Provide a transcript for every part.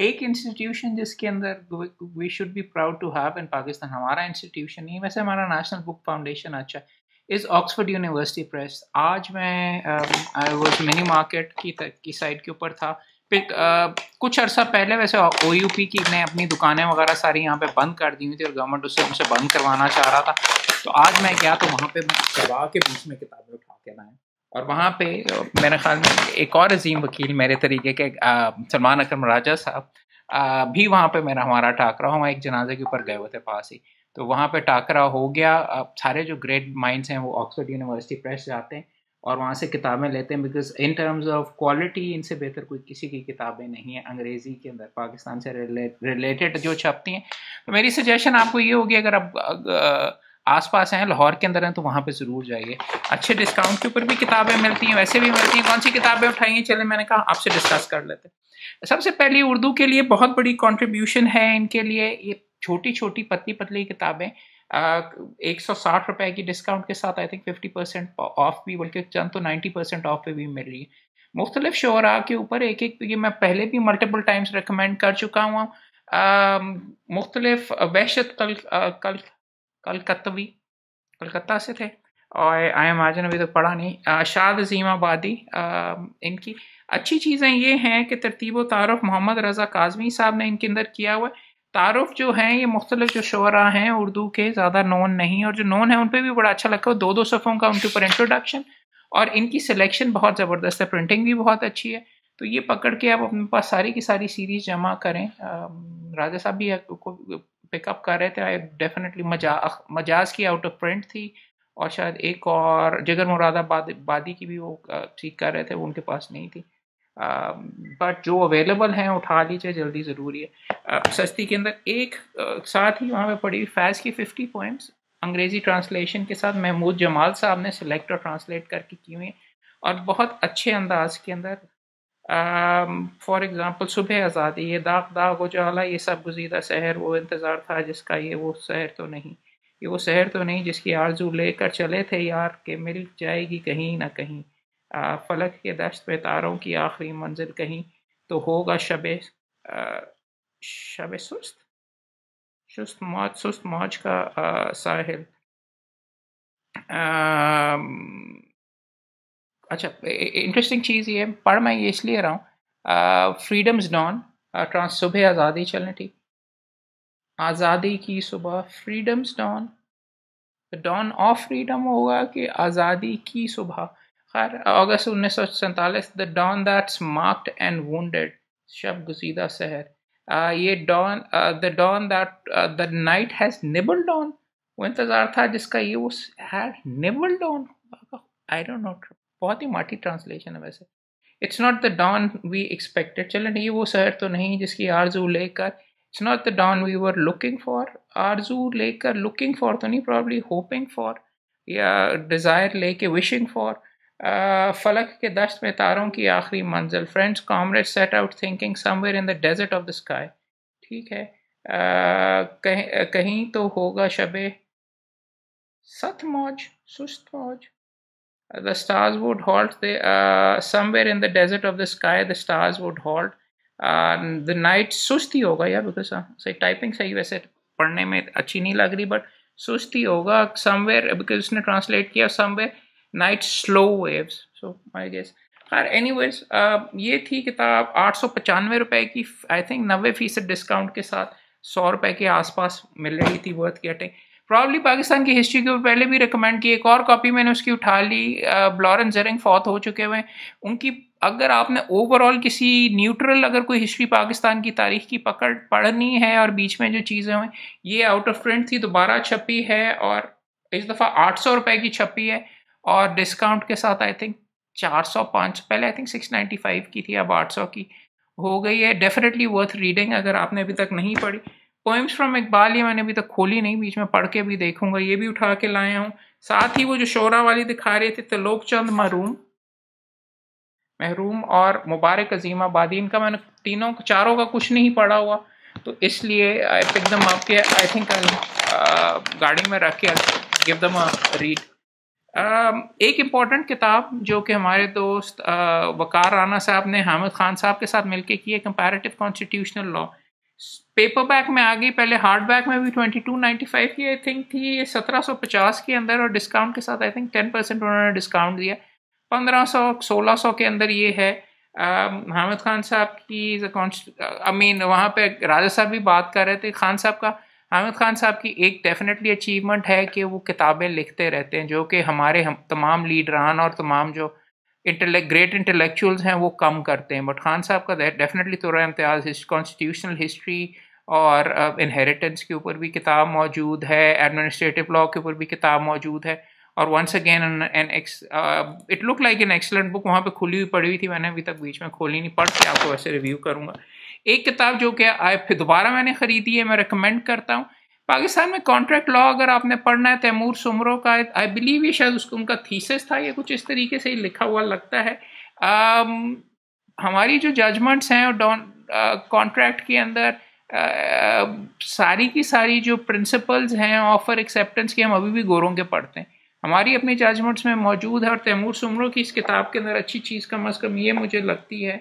एक इंस्टीट्यूशन जिसके अंदर we should be proud to have in Pakistan हमारा इंस्टीट्यूशन नहीं वैसे हमारा नेशनल बुक फाउंडेशन अच्छा इज़ ऑक्सफोर्ड यूनिवर्सिटी प्रेस आज मैं आई वॉज मिनी मार्केट की की साइड के ऊपर था फिर uh, कुछ अरसा पहले वैसे ओ यू पी की ने अपनी दुकानें वगैरह सारी यहाँ पे बंद कर दी हुई थी और गवर्नमेंट उससे हमसे बंद करवाना चाह रहा था तो आज मैं गया तो वहाँ पे करवा के बीच में किताबें उठा के लाएँ और वहाँ पे मेरे ख्याल में एक और अजीम वकील मेरे तरीके के सलमान अकरम राजा साहब भी वहाँ पे मेरा हमारा टाकरा हुआ एक जनाजे के ऊपर गए हुए थे पास ही तो वहाँ पे टाकरा हो गया अब सारे जो ग्रेट माइंड्स हैं वो ऑक्सफर्ड यूनिवर्सिटी प्रेस जाते हैं और वहाँ से किताबें लेते हैं because in terms of quality इनसे बेहतर कोई किसी की किताबें नहीं है अंग्रेज़ी के अंदर पाकिस्तान से रिलेटेड जो छपती हैं तो मेरी सजेशन आपको ये होगी अगर आप आसपास हैं लाहौर के अंदर हैं तो वहाँ पे ज़रूर जाइए अच्छे डिस्काउंट के ऊपर भी किताबें मिलती हैं वैसे भी मिलती हैं कौन सी किताबें हैं चले मैंने कहा आपसे डिस्कस कर लेते हैं सबसे पहले उर्दू के लिए बहुत बड़ी कॉन्ट्रीब्यूशन है इनके लिए ये छोटी छोटी पतली पतली किताबें एक सौ साठ रुपए की डिस्काउंट के साथ I think fifty percent off भी बल्कि चंद तो नाइन्टी परसेंट ऑफ पे भी मिल रही है मुख्तलिफ शोरा के ऊपर एक एक ये मैं पहले भी मल्टीपल टाइम्स रिकमेंड कर चुका हूँ मुख्तलिफ वहशत कल कल कलकत्तवी कलकत्ता से थे और आई एम आजन अभी तक तो पढ़ा नहीं शाद अजीमाबादी इनकी अच्छी चीज़ें ये हैं कि तरतीब तारफ़ मोहम्मद रज़ा काजमी साहब ने इनके अंदर किया हुआ है तारफ़ जो हैं ये मुख्तलिफ जो शुरा हैं उर्दू के ज़्यादा नॉन नहीं और जो नॉन है उन पर भी बड़ा अच्छा लगा दो दो सफ़ों का उनके ऊपर इंट्रोडक्शन और इनकी सिलेक्शन बहुत ज़बरदस्त है प्रिंटिंग भी बहुत अच्छी है तो ये पकड़ के आप अपने पास सारी की सारी सीरीज़ जमा करें राजा साहब भी को पिकअप कर रहे थे आई डेफिनेटली मजा मजाज की आउट ऑफ प्रिंट थी और शायद एक और जगर मुरादाबाद बादी की भी वो ठीक कर रहे थे वो उनके पास नहीं थी बट जो अवेलेबल हैं उठा लीजिए जल्दी ज़रूरी है सस्ती के अंदर एक साथ ही वहाँ पे पड़ी फैज़ की फिफ्टी पॉइंट्स अंग्रेज़ी ट्रांसलेशन के साथ महमूद जमाल साहब ने सिलेक्ट और ट्रांसलेट करके की हुई और बहुत अच्छे अंदाज के अंदर फॉर um, एग्ज़ाम्पल सुबह आज़ादी ये दाग दाग उजाला ये सब गुजीदा शहर वो इंतज़ार था जिसका ये वो शहर तो नहीं ये वो शहर तो नहीं जिसकी आरजू लेकर चले थे यार के मिल जाएगी कहीं ना कहीं आ, फलक के दश्त पे तारों की आखिरी मंजिल कहीं तो होगा शब शब सुस्त सुस्त मौज सुस्त मौज का आ, साहिल आ, अच्छा इंटरेस्टिंग चीज़ ये है पढ़ मैं ये इसलिए रहा हूँ फ्रीडम्स डॉन ट्रांस सुबह आज़ादी चलने ठीक आज़ादी की सुबह freedom's dawn dawn of freedom होगा कि आज़ादी की सुबह खैर अगस्त उन्नीस सौ सैंतालीस the dawn that's marked and वेड शब गुजीदा शहर ये dawn the dawn that the night has nibble dawn वो इंतज़ार था जिसका ये वो had nibble dawn I don't know बहुत ही माटी ट्रांसलेशन है वैसे it's not the dawn we expected चलें ये वो शहर तो नहीं जिसकी आरजू लेकर it's not the dawn we were looking for आरजू लेकर लुकिंग फॉर तो नहीं प्रॉब्ली होपिंग फॉर या डिज़ायर लेके विशिंग फॉर फलक के दस्त में तारों की आखिरी मंजिल friends comrade set out thinking somewhere in the desert of the sky ठीक है कहीं तो होगा शबे सत मौज सुस्त मौज the stars would halt they, uh, somewhere in the desert of the sky the stars would halt uh, the night सुस्ती होगा या because uh, सही typing सही वैसे पढ़ने में अच्छी नहीं लग रही but सुस्ती होगा somewhere because उसने translate किया somewhere night slow waves so I guess खैर anyways uh, ये थी किताब आठ सौ पचानवे रुपये की आई थिंक नबे फीसद डिस्काउंट के साथ सौ रुपये के आसपास मिल रही थी वर्थ गेटिंग प्रॉब्ली पाकिस्तान की हिस्ट्री के पहले भी रिकमेंड की एक और कॉपी मैंने उसकी उठा ली ब्लॉरन जरिंग फौत हो चुके हुए उनकी अगर आपने ओवरऑल किसी न्यूट्रल अगर कोई हिस्ट्री पाकिस्तान की तारीख की पकड़ पढ़नी है और बीच में जो चीज़ें हुई ये आउट ऑफ प्रिंट थी दोबारा छपी है और इस दफ़ा आठ सौ रुपये की छपी है और डिस्काउंट के साथ आई थिंक चार सौ पाँच पहले I think six ninety five की थी अब आठ सौ की हो गई है डेफिनेटली वर्थ रीडिंग अगर आपने अभी तक नहीं पढ़ी पोइम्स फ्रॉम इकबाल ये मैंने अभी तक खोली नहीं बीच में पढ़ के भी देखूंगा ये भी उठा के लाया हूँ साथ ही वो जो शोरा वाली दिखा रहे थे तलोक चंद महरूम महरूम और मुबारक अजीम आबादी इनका मैंने तीनों चारों का कुछ नहीं पढ़ा हुआ तो इसलिए आई आपके आई थिंक गाड़ी में रख के एकदम रीड um, एक इम्पॉर्टेंट किताब जो कि हमारे दोस्त uh, वकार राना साहब ने हामिद खान साहब के साथ मिलके की है कंपेरेटिव कॉन्स्टिट्यूशनल लॉ पेपर में आ गई पहले हार्ड बैक में भी ट्वेंटी टू नाइन्टी फाइव की आई थिंक थी सत्रह सौ पचास के अंदर और डिस्काउंट के साथ आई थिंक टेन परसेंट उन्होंने डिस्काउंट दिया पंद्रह सौ सोलह सौ के अंदर ये है हामिद खान साहब की आई मीन वहाँ पे राजा साहब भी बात कर रहे थे खान साहब का हामिद खान साहब की एक डेफिनेटली अचीवमेंट है कि वो किताबें लिखते रहते हैं जो कि हमारे हम तमाम लीडरान और तमाम जो इंटेलेक्ट ग्रेट इंटेलेक्चुअल्स हैं वो कम करते हैं बट खान साहब का डेफिनेटली तो इम्तियाज़ कॉन्स्टिट्यूशनल हिस्ट्री और इनहेरिटेंस uh, के ऊपर भी किताब मौजूद है एडमिनिस्ट्रेटिव लॉ के ऊपर भी किताब मौजूद है और वंस अगेन एन एक्स it look like an excellent book वहाँ पे खुली हुई पड़ी हुई थी मैंने अभी तक बीच में खोली नहीं पढ़ के आपको वैसे रिव्यू करूँगा एक किताब जो कि फिर दोबारा मैंने ख़रीदी है मैं रिकमेंड करता हूँ पाकिस्तान में कॉन्ट्रैक्ट लॉ अगर आपने पढ़ना है तैमूर सुमरों का आई बिलीव ये शायद उसको उनका थीसिस था ये कुछ इस तरीके से ही लिखा हुआ लगता है um, हमारी जो जजमेंट्स हैं और डॉन कॉन्ट्रैक्ट के अंदर Uh, सारी की सारी जो प्रिंसिपल्स हैं ऑफर एक्सेप्टेंस की हम अभी भी गोरों के पढ़ते हैं हमारी अपनी जजमेंट्स में मौजूद है और तैमूर सुमरों की इस किताब के अंदर अच्छी चीज़ कम अज़ कम ये मुझे लगती है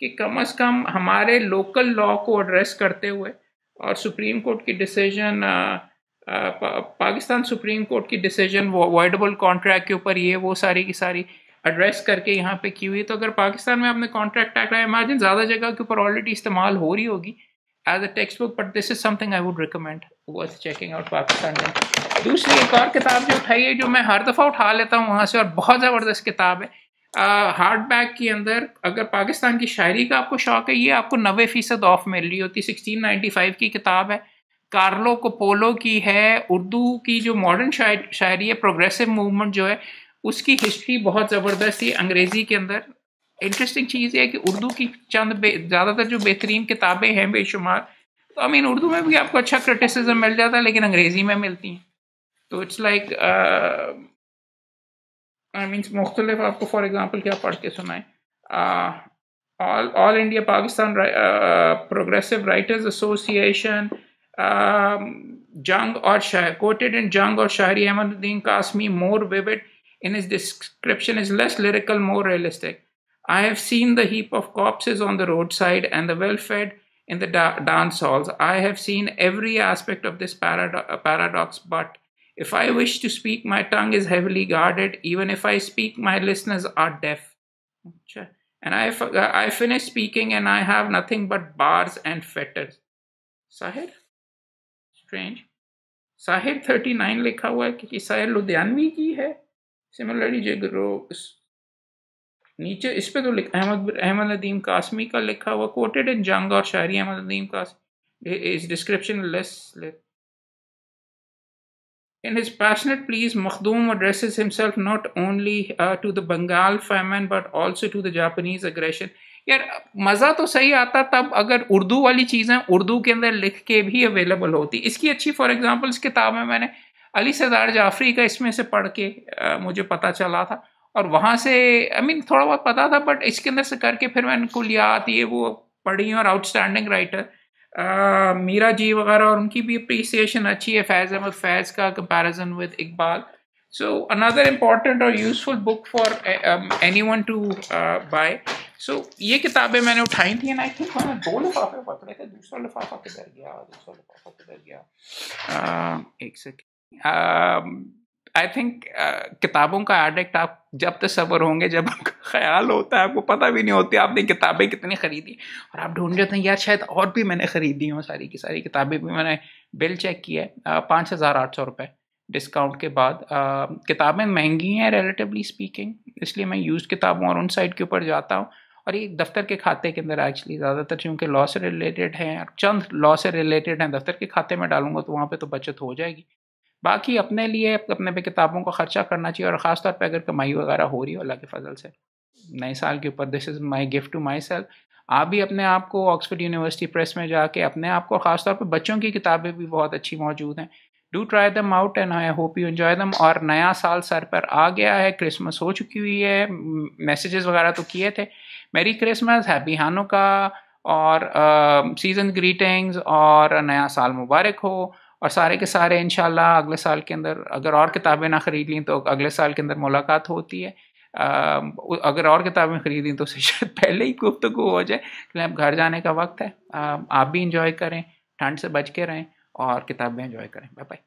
कि कम अज़ कम हमारे लोकल लॉ को एड्रेस करते हुए और सुप्रीम कोर्ट की डिसीजन पा, पाकिस्तान सुप्रीम कोर्ट की डिसीजन वो अवॉइडबल कॉन्ट्रैक्ट के ऊपर ये वो सारी की सारी एड्रेस करके यहाँ पे की हुई तो अगर पाकिस्तान में आपने कॉन्ट्रैक्ट रहा है इमेजिन ज़्यादा जगह के ऊपर ऑलरेडी इस्तेमाल हो रही होगी as a textbook but this is something I would recommend worth checking out Pakistan में दूसरी एक और किताब जो उठाई है जो मैं हर दफ़ा उठा लेता हूँ वहाँ से और बहुत ज़बरदस्त किताब है हार्ड बैक के अंदर अगर पाकिस्तान की शायरी का आपको शौक है ये आपको नबे फ़ीसद ऑफ मिल रही होती सिक्सटीन नाइन्टी फाइव की किताब है कार्लो कोपोलो की है उर्दू की जो मॉडर्न शाय शायरी है प्रोग्रेसिव मूवमेंट जो है उसकी हिस्ट्री बहुत ज़बरदस्त है अंग्रेज़ी के अंदर इंटरेस्टिंग चीज़ है कि उर्दू की चंद ज़्यादातर जो बेहतरीन किताबें हैं बेशुमार तो आई मीन उर्दू में भी आपको अच्छा क्रिटिसिज्म मिल जाता है लेकिन अंग्रेज़ी में मिलती हैं तो it's like like, uh, I means for example, for example क्या पढ़ के सुनाएं all all India Pakistan progressive writers association Jung or Shah quoted in Jung और शाहरी Ahmaduddin Qasmi more vivid in his description is less lyrical, more realistic. I have seen the heap of corpses on the roadside and the well fed in the dance halls. I have seen every aspect of this paradox, but if I wish to speak, my tongue is heavily guarded. Even if I speak, my listeners are deaf. And I, uh, I finish speaking and I have nothing but bars and fetters. Sahir? Strange. Sahir 39 likha hua hai ki Sahir Ludhianvi ki hai. Similarly, Jigro. Niche is pe to Ahmad Nadeem Qasmi ka likha hua. Quoted in Jang or Shari Ahmad Nadeem Qasmi. description less lit. In his passionate pleas, Makhdoom addresses himself not only uh, to the Bengal famine but also to the Japanese aggression. यार मज़ा तो सही आता तब अगर उर्दू वाली चीज़ें उर्दू के अंदर लिख के भी अवेलेबल होती इसकी अच्छी फॉर एग्ज़ाम्पल इस किताब में मैंने अली सरदार जाफरी का इसमें से पढ़ के आ, मुझे पता चला था और वहाँ से आई I मीन mean, थोड़ा बहुत पता था बट इसके अंदर से करके फिर मैंने कुलियात ये वो पढ़ी और आउटस्टैंडिंग राइटर मीरा जी वगैरह और उनकी भी अप्रिसिएशन अच्छी है फैज़ अहमद फैज़ का comparison with Iqbal so another important और useful book for any one to buy so ये किताबें मैंने उठाई थी एंड आई थिंक मैंने दो लिफाफे पकड़े थे दूसरा लिफाफा किधर गया दूसरा लिफाफा किधर गया uh, एक सेकेंड आई थिंक uh, किताबों का एडिक्ट आप जब तक सबर होंगे जब आपका ख्याल होता है आपको पता भी नहीं होती आपने किताबें कितनी ख़रीदी और आप ढूंढ रहे हैं यार शायद और भी मैंने ख़रीदी हूँ सारी की सारी किताबें भी मैंने बिल चेक किया है पाँच हज़ार आठ सौ रुपये डिस्काउंट के बाद किताबें महंगी हैं रिलेटिवली स्पीकिंग इसलिए मैं यूज़ किताबों और उन साइड के ऊपर जाता हूँ और ये दफ्तर के खाते के अंदर एक्चुअली ज़्यादातर चूँकि लॉ से रिलेटेड हैं चंद लॉ से रिलेटेड हैं दफ्तर के खाते में डालूंगा तो वहाँ पे तो बचत हो जाएगी बाकी अपने लिए अपने पे किताबों का ख़र्चा करना चाहिए और ख़ासतौर पर अगर कमाई वगैरह हो रही हो अल्लाह के फजल से नए साल के ऊपर this is my gift to myself आप भी अपने आप को ऑक्सफोर्ड यूनिवर्सिटी प्रेस में जाके अपने आप को ख़ासतौर पर बच्चों की किताबें भी बहुत अच्छी मौजूद हैं do try them out and I hope you enjoy them और नया साल सर पर आ गया है क्रिसमस हो चुकी हुई है मैसेजेस वगैरह तो किए थे मेरी क्रिसमस हैप्पी हानों का और सीज़न uh, ग्रीटिंग्स और नया साल मुबारक हो और सारे के सारे इन अगले साल के अंदर अगर और किताबें ना ख़रीद लें तो अगले साल के अंदर मुलाकात होती है आ, अगर और किताबें ख़रीदें तो शायद पहले ही गुफ्त गु हो जाए क्योंकि अब घर जाने का वक्त है आ, आप भी इंजॉय करें ठंड से बच के रहें और किताबें इंजॉय करें बाय बाय